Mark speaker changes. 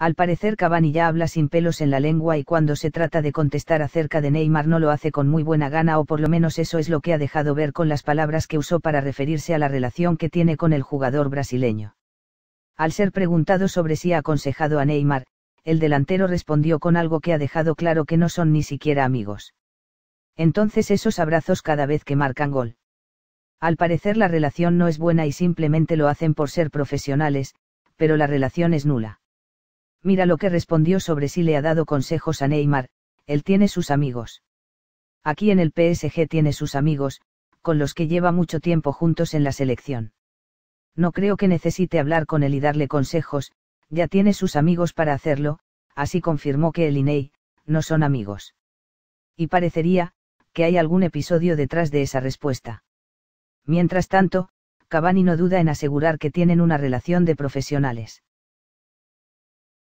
Speaker 1: Al parecer Cavani ya habla sin pelos en la lengua y cuando se trata de contestar acerca de Neymar no lo hace con muy buena gana o por lo menos eso es lo que ha dejado ver con las palabras que usó para referirse a la relación que tiene con el jugador brasileño. Al ser preguntado sobre si ha aconsejado a Neymar, el delantero respondió con algo que ha dejado claro que no son ni siquiera amigos. Entonces esos abrazos cada vez que marcan gol. Al parecer la relación no es buena y simplemente lo hacen por ser profesionales, pero la relación es nula. Mira lo que respondió sobre si le ha dado consejos a Neymar, él tiene sus amigos. Aquí en el PSG tiene sus amigos, con los que lleva mucho tiempo juntos en la selección. No creo que necesite hablar con él y darle consejos, ya tiene sus amigos para hacerlo, así confirmó que él y Ney, no son amigos. Y parecería, que hay algún episodio detrás de esa respuesta. Mientras tanto, Cavani no duda en asegurar que tienen una relación de profesionales.